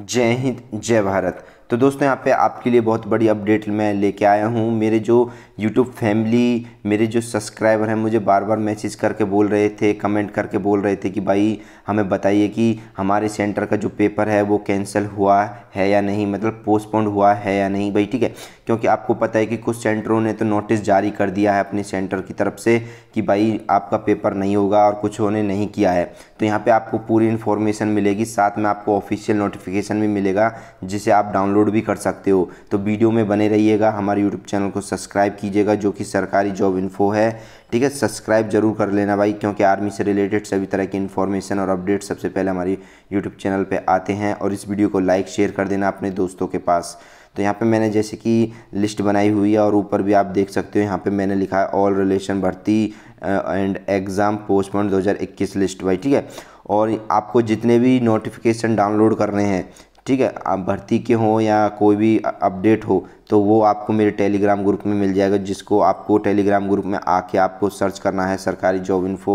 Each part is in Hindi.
जय हिंद जय भारत तो दोस्तों यहाँ पे आपके लिए बहुत बड़ी अपडेट मैं लेके आया हूँ मेरे जो यूट्यूब फैमिली मेरे जो सब्सक्राइबर हैं मुझे बार बार मैसेज करके बोल रहे थे कमेंट करके बोल रहे थे कि भाई हमें बताइए कि हमारे सेंटर का जो पेपर है वो कैंसिल हुआ है या नहीं मतलब पोस्टपोन हुआ है या नहीं भाई ठीक है क्योंकि आपको पता है कि कुछ सेंटरों ने तो नोटिस जारी कर दिया है अपने सेंटर की तरफ से कि भाई आपका पेपर नहीं होगा और कुछ उन्होंने नहीं किया है तो यहाँ पर आपको पूरी इन्फॉर्मेशन मिलेगी साथ में आपको ऑफिशियल नोटिफिकेशन भी मिलेगा जिसे आप डाउनलोड डाउनलोड भी कर सकते हो तो वीडियो में बने रहिएगा हमारे यूट्यूब चैनल को सब्सक्राइब कीजिएगा जो कि सरकारी जॉब इन्फो है ठीक है सब्सक्राइब जरूर कर लेना भाई क्योंकि आर्मी से रिलेटेड सभी तरह की इन्फॉर्मेशन और अपडेट सबसे पहले हमारे यूट्यूब चैनल पर आते हैं और इस वीडियो को लाइक शेयर कर देना अपने दोस्तों के पास तो यहाँ पे मैंने जैसे कि लिस्ट बनाई हुई है और ऊपर भी आप देख सकते हो यहाँ पे मैंने लिखा है ऑल रिलेशन भर्ती एंड एग्ज़ाम पोस्टपोन 2021 लिस्ट भाई ठीक है और आपको जितने भी नोटिफिकेशन डाउनलोड करने हैं ठीक है आप भर्ती के हों या कोई भी अपडेट हो तो वो आपको मेरे टेलीग्राम ग्रुप में मिल जाएगा जिसको आपको टेलीग्राम ग्रुप में आके आपको सर्च करना है सरकारी जॉब इन्फो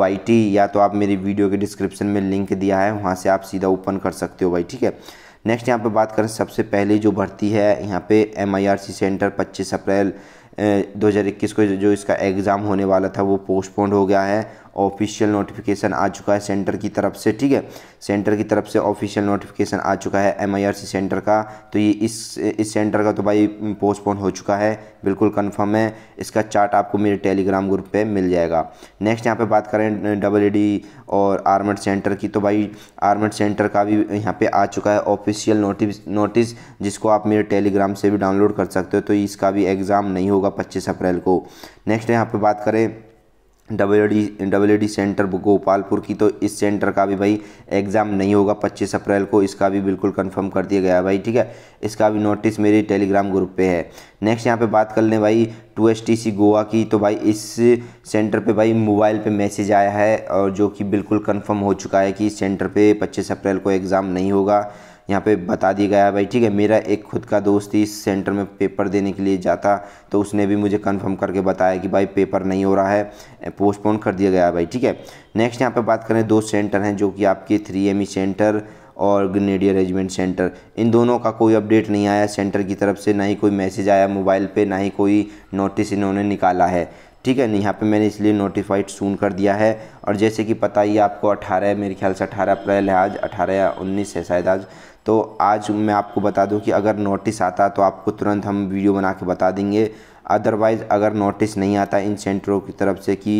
वाई या तो आप मेरी वीडियो के डिस्क्रिप्शन में लिंक दिया है वहाँ से आप सीधा ओपन कर सकते हो भाई ठीक है नेक्स्ट यहाँ पे बात करें सबसे पहले जो भर्ती है यहाँ पे एम सेंटर 25 अप्रैल 2021 को जो इसका एग्ज़ाम होने वाला था वो पोस्टपोन्ड हो गया है ऑफिशियल नोटिफिकेशन आ चुका है सेंटर की तरफ से ठीक है सेंटर की तरफ से ऑफिशियल नोटिफिकेशन आ चुका है एम सेंटर का तो ये इस इस सेंटर का तो भाई पोस्टपोन हो चुका है बिल्कुल कन्फर्म है इसका चार्ट आपको मेरे टेलीग्राम ग्रुप पर मिल जाएगा नेक्स्ट यहाँ पर बात करें डबल और आर्मेड सेंटर की तो भाई आर्मेड सेंटर का भी यहाँ पर आ चुका है ऑफिशियल नोटिस नोटिस जिसको आप मेरे टेलीग्राम से भी डाउनलोड कर सकते हो तो इसका भी एग्ज़ाम नहीं होगा पच्चीस अप्रैल को नेक्स्ट यहाँ पर बात करें W D W D centre Gopalpur की तो इस सेंटर का भी भाई एग्ज़ाम नहीं होगा 25 अप्रैल को इसका भी बिल्कुल कंफर्म कर दिया गया भाई ठीक है इसका भी नोटिस मेरे टेलीग्राम ग्रुप पे है नेक्स्ट यहाँ पे बात कर लें भाई two S T C Goa की तो भाई इस सेंटर पे भाई मोबाइल पे मैसेज आया है और जो कि बिल्कुल कन्फर्म हो चुका है कि इस सेंटर पर पच्चीस अप्रैल को एग्ज़ाम नहीं होगा यहाँ पे बता दिया गया भाई ठीक है मेरा एक खुद का दोस्त ही सेंटर में पेपर देने के लिए जाता तो उसने भी मुझे कंफर्म करके बताया कि भाई पेपर नहीं हो रहा है पोस्टपोन कर दिया गया भाई ठीक है नेक्स्ट यहाँ पर बात करें दो सेंटर हैं जो कि आपके थ्री एम e सेंटर और ग्रेनेडियर रेजिमेंट सेंटर इन दोनों का कोई अपडेट नहीं आया सेंटर की तरफ से ना ही कोई मैसेज आया मोबाइल पर ना ही कोई नोटिस इन्होंने निकाला है ठीक है नहीं यहाँ पे मैंने इसलिए नोटिफाइड सून कर दिया है और जैसे कि पता ही आपको 18 मेरे ख्याल से 18 अप्रैल है आज 18 या 19 है शायद आज तो आज मैं आपको बता दूं कि अगर नोटिस आता तो आपको तुरंत हम वीडियो बना के बता देंगे अदरवाइज़ अगर नोटिस नहीं आता इन सेंटरों की तरफ से कि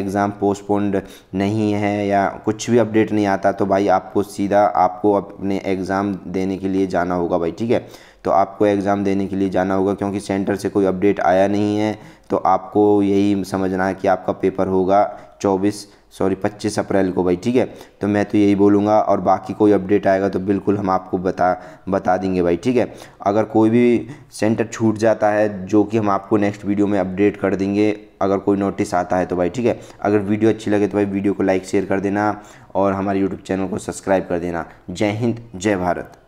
एग्ज़ाम पोस्टपोन्ड नहीं है या कुछ भी अपडेट नहीं आता तो भाई आपको सीधा आपको अपने एग्ज़ाम देने के लिए जाना होगा भाई ठीक है तो आपको एग्ज़ाम देने के लिए जाना होगा क्योंकि सेंटर से कोई अपडेट आया नहीं है तो आपको यही समझना है कि आपका पेपर होगा चौबीस सॉरी पच्चीस अप्रैल को भाई ठीक है तो मैं तो यही बोलूँगा और बाकी कोई अपडेट आएगा तो बिल्कुल हम आपको बता बता देंगे भाई ठीक है अगर कोई भी सेंटर छूट जाता है जो कि हम आपको नेक्स्ट वीडियो में अपडेट कर देंगे अगर कोई नोटिस आता है तो भाई ठीक है अगर वीडियो अच्छी लगे तो भाई वीडियो को लाइक शेयर कर देना और हमारे यूट्यूब चैनल को सब्सक्राइब कर देना जय हिंद जय भारत